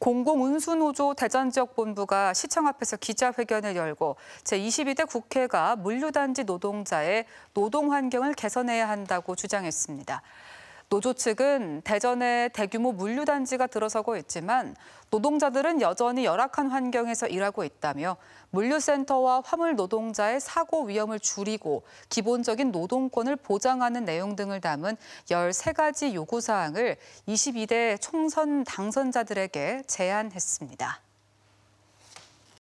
공공운수노조 대전지역본부가 시청 앞에서 기자회견을 열고 제22대 국회가 물류단지 노동자의 노동환경을 개선해야 한다고 주장했습니다. 노조 측은 대전에 대규모 물류단지가 들어서고 있지만 노동자들은 여전히 열악한 환경에서 일하고 있다며 물류센터와 화물 노동자의 사고 위험을 줄이고 기본적인 노동권을 보장하는 내용 등을 담은 13가지 요구사항을 22대 총선 당선자들에게 제안했습니다.